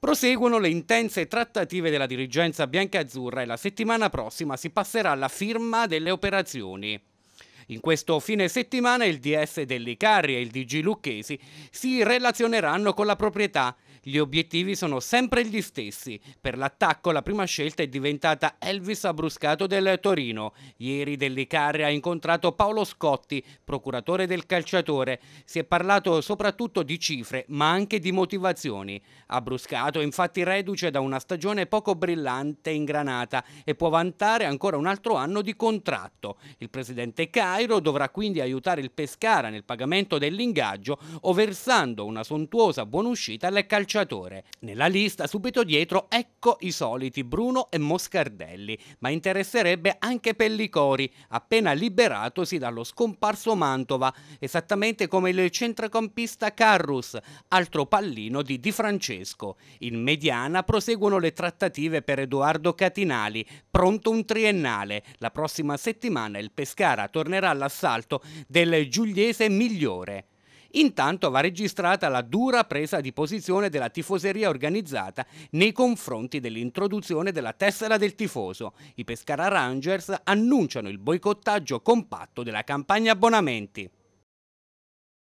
Proseguono le intense trattative della dirigenza bianca-azzurra e la settimana prossima si passerà alla firma delle operazioni. In questo fine settimana il DS dell'Icari e il DG Lucchesi si relazioneranno con la proprietà. Gli obiettivi sono sempre gli stessi. Per l'attacco la prima scelta è diventata Elvis Abruscato del Torino. Ieri dell'Icari ha incontrato Paolo Scotti, procuratore del calciatore. Si è parlato soprattutto di cifre, ma anche di motivazioni. Abruscato infatti reduce da una stagione poco brillante in Granata e può vantare ancora un altro anno di contratto. Il presidente Cari Cairo dovrà quindi aiutare il Pescara nel pagamento dell'ingaggio o versando una sontuosa buonuscita al calciatore. Nella lista subito dietro ecco i soliti Bruno e Moscardelli, ma interesserebbe anche Pellicori, appena liberatosi dallo scomparso Mantova, esattamente come il centrocampista Carrus, altro pallino di Di Francesco. In mediana proseguono le trattative per Edoardo Catinali, pronto un triennale. La prossima settimana il Pescara tornerà sarà l'assalto del giugliese migliore. Intanto va registrata la dura presa di posizione della tifoseria organizzata nei confronti dell'introduzione della tessera del tifoso. I Pescara Rangers annunciano il boicottaggio compatto della campagna abbonamenti.